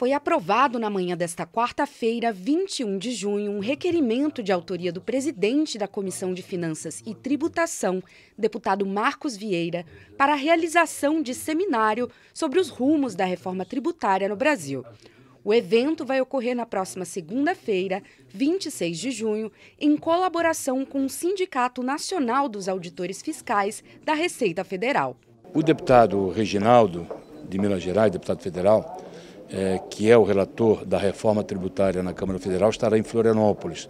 Foi aprovado na manhã desta quarta-feira, 21 de junho, um requerimento de autoria do presidente da Comissão de Finanças e Tributação, deputado Marcos Vieira, para a realização de seminário sobre os rumos da reforma tributária no Brasil. O evento vai ocorrer na próxima segunda-feira, 26 de junho, em colaboração com o Sindicato Nacional dos Auditores Fiscais da Receita Federal. O deputado Reginaldo, de Minas Gerais, deputado federal, é, que é o relator da reforma tributária na Câmara Federal, estará em Florianópolis,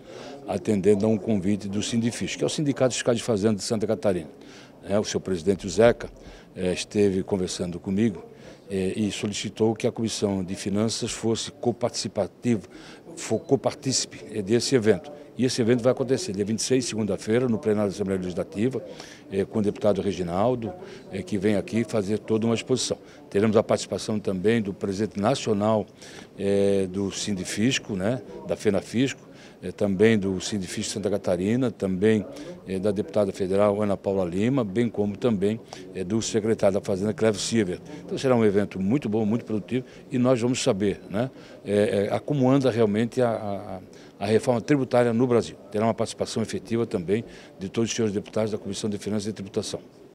atendendo a um convite do Sindifis, que é o Sindicato dos de Fazenda de Santa Catarina. É, o seu presidente, o Zeca, é, esteve conversando comigo é, e solicitou que a Comissão de Finanças fosse coparticipativa, for copartícipe é, desse evento. E esse evento vai acontecer dia 26, segunda-feira, no plenário da Assembleia Legislativa, eh, com o deputado Reginaldo, eh, que vem aqui fazer toda uma exposição. Teremos a participação também do presidente nacional eh, do Sindifisco, né, da FENAFisco, é, também do Sindifício Santa Catarina, também é, da deputada federal Ana Paula Lima, bem como também é, do secretário da Fazenda, Cleves Siever. Então será um evento muito bom, muito produtivo e nós vamos saber né, como anda realmente a, a, a reforma tributária no Brasil. Terá uma participação efetiva também de todos os senhores deputados da Comissão de Finanças e Tributação.